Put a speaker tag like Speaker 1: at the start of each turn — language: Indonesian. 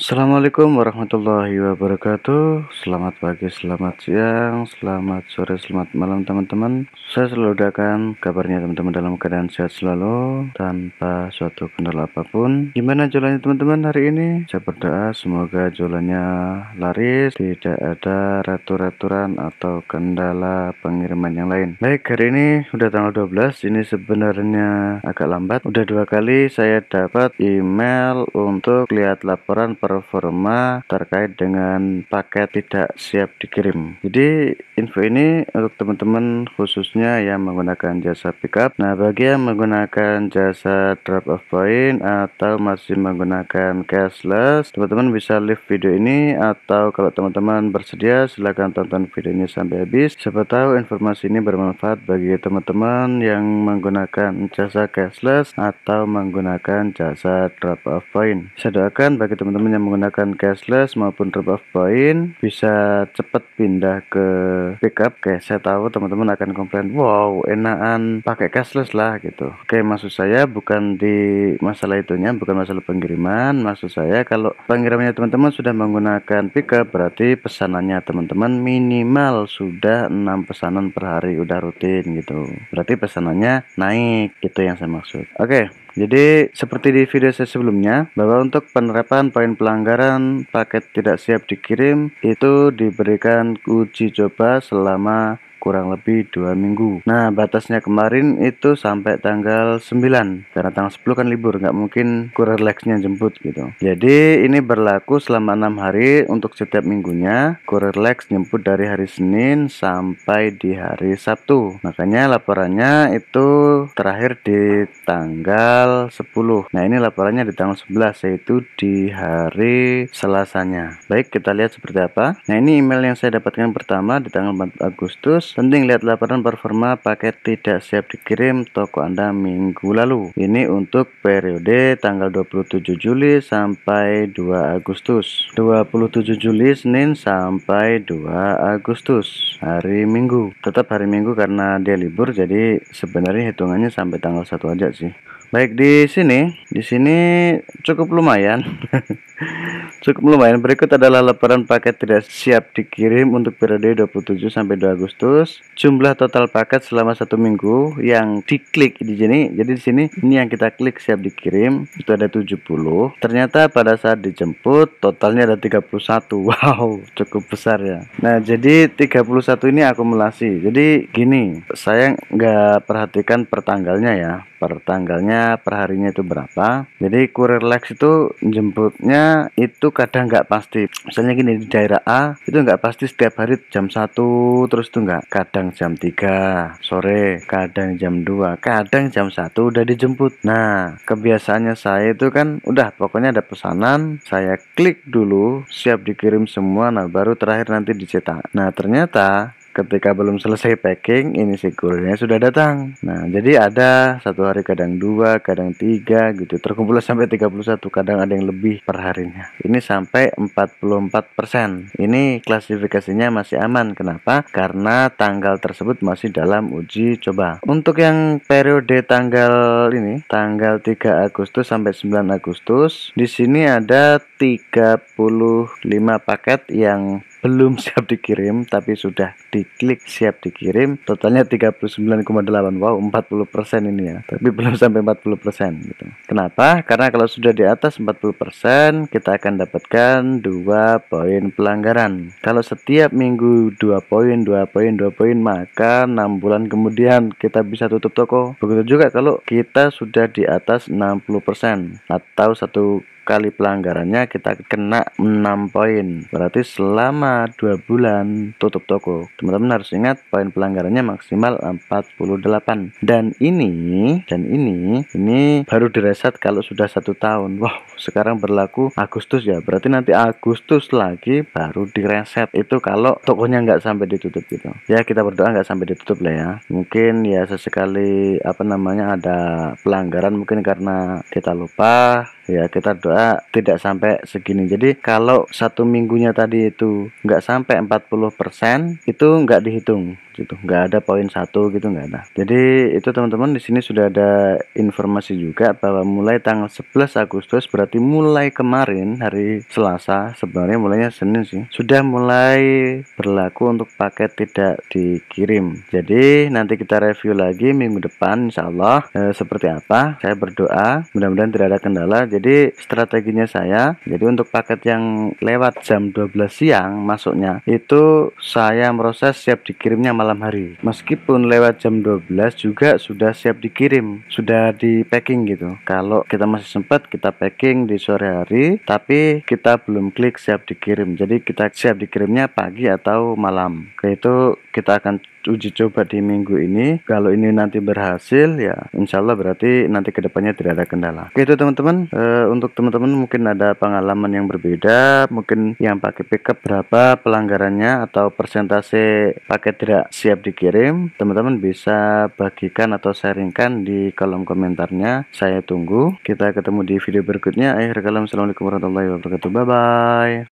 Speaker 1: Assalamualaikum warahmatullahi wabarakatuh Selamat pagi, selamat siang, selamat sore, selamat malam teman-teman Saya selalu doakan kabarnya teman-teman dalam keadaan sehat selalu Tanpa suatu kendala apapun Gimana jualannya teman-teman hari ini? Saya berdoa semoga jualannya laris Tidak ada ratur-raturan atau kendala pengiriman yang lain Baik, hari ini udah tanggal 12 Ini sebenarnya agak lambat Udah dua kali saya dapat email untuk lihat laporan per performa terkait dengan paket tidak siap dikirim. Jadi info ini untuk teman-teman khususnya yang menggunakan jasa pickup. Nah, bagi yang menggunakan jasa drop off point atau masih menggunakan cashless, teman-teman bisa leave video ini atau kalau teman-teman bersedia silahkan tonton video ini sampai habis. Siapa tahu informasi ini bermanfaat bagi teman-teman yang menggunakan jasa cashless atau menggunakan jasa drop off point. Saya doakan bagi teman-teman yang yang menggunakan cashless maupun drop-off point bisa cepat pindah ke pickup. Oke, saya tahu teman-teman akan komplain, wow enakan pakai cashless lah gitu. Oke, maksud saya bukan di masalah itunya, bukan masalah pengiriman. Maksud saya kalau pengirimannya teman-teman sudah menggunakan pickup, berarti pesanannya teman-teman minimal sudah 6 pesanan per hari udah rutin gitu. Berarti pesanannya naik, gitu yang saya maksud. Oke, jadi seperti di video saya sebelumnya bahwa untuk penerapan poin pelanggaran paket tidak siap dikirim itu diberikan uji coba selama kurang lebih dua minggu. Nah, batasnya kemarin itu sampai tanggal 9. Karena tanggal 10 kan libur, nggak mungkin kurir lexnya jemput gitu. Jadi, ini berlaku selama enam hari untuk setiap minggunya. Kurir lex jemput dari hari Senin sampai di hari Sabtu. Makanya laporannya itu terakhir di tanggal 10 nah ini laporannya di tanggal 11 yaitu di hari Selasanya baik kita lihat seperti apa nah ini email yang saya dapatkan pertama di tanggal 4 Agustus penting lihat laporan performa paket tidak siap dikirim toko anda minggu lalu ini untuk periode tanggal 27 Juli sampai 2 Agustus 27 Juli Senin sampai 2 Agustus hari Minggu tetap hari Minggu karena dia libur jadi sebenarnya hitungannya sampai tanggal satu aja sih. Baik di sini, di sini cukup lumayan. Cukup lumayan. Berikut adalah laporan paket tidak siap dikirim untuk periode 27 sampai 2 Agustus. Jumlah total paket selama satu minggu yang diklik di sini. Jadi di sini ini yang kita klik siap dikirim itu ada 70. Ternyata pada saat dijemput totalnya ada 31. Wow, cukup besar ya. Nah, jadi 31 ini akumulasi. Jadi gini, saya nggak perhatikan pertanggalnya ya. Per tanggalnya, per harinya itu berapa. Jadi kurir Lex itu jemputnya itu kadang nggak pasti misalnya gini di daerah A itu nggak pasti setiap hari jam 1 terus itu nggak kadang jam 3 sore kadang jam 2 kadang jam 1 udah dijemput nah kebiasaannya saya itu kan udah pokoknya ada pesanan saya klik dulu siap dikirim semua nah baru terakhir nanti dicetak nah ternyata ketika belum selesai packing ini si kurirnya sudah datang nah jadi ada satu hari kadang dua kadang tiga gitu terkumpul sampai 31 kadang ada yang lebih perharinya ini sampai 44% ini klasifikasinya masih aman kenapa karena tanggal tersebut masih dalam uji coba untuk yang periode tanggal ini tanggal 3 Agustus sampai 9 Agustus di sini ada 35 paket yang belum siap dikirim tapi sudah diklik siap dikirim totalnya 39,8 wow 40% ini ya tapi belum sampai 40% gitu kenapa karena kalau sudah di atas 40% kita akan dapatkan dua poin pelanggaran kalau setiap minggu dua poin dua poin dua poin maka enam bulan kemudian kita bisa tutup toko begitu juga kalau kita sudah di atas 60% atau satu kali pelanggarannya kita kena 6 poin berarti selama 2 bulan tutup toko teman-teman harus ingat poin pelanggarannya maksimal 48 dan ini dan ini ini baru direset kalau sudah satu tahun wow sekarang berlaku Agustus ya berarti nanti Agustus lagi baru direset itu kalau tokonya nggak sampai ditutup gitu ya kita berdoa nggak sampai ditutup lah ya mungkin ya sesekali apa namanya ada pelanggaran mungkin karena kita lupa ya kita doa tidak sampai segini jadi kalau satu minggunya tadi itu nggak sampai 40% itu nggak dihitung gitu nggak ada poin satu gitu nggak ada jadi itu teman-teman di sini sudah ada informasi juga bahwa mulai tanggal 11 Agustus berarti mulai kemarin hari Selasa sebenarnya mulainya Senin sih sudah mulai berlaku untuk paket tidak dikirim jadi nanti kita review lagi minggu depan insya Allah e, seperti apa saya berdoa mudah-mudahan tidak ada kendala jadi strateginya saya jadi untuk paket yang lewat jam 12 siang masuknya itu saya proses siap dikirimnya malam malam hari. Meskipun lewat jam 12 juga sudah siap dikirim, sudah di packing gitu. Kalau kita masih sempat kita packing di sore hari, tapi kita belum klik siap dikirim. Jadi kita siap dikirimnya pagi atau malam. yaitu itu kita akan uji coba di minggu ini kalau ini nanti berhasil ya insya Allah berarti nanti kedepannya tidak ada kendala oke itu teman-teman e, untuk teman-teman mungkin ada pengalaman yang berbeda mungkin yang pakai pickup berapa pelanggarannya atau persentase paket tidak siap dikirim teman-teman bisa bagikan atau sharingkan di kolom komentarnya saya tunggu kita ketemu di video berikutnya akhir kalam assalamualaikum warahmatullahi wabarakatuh bye bye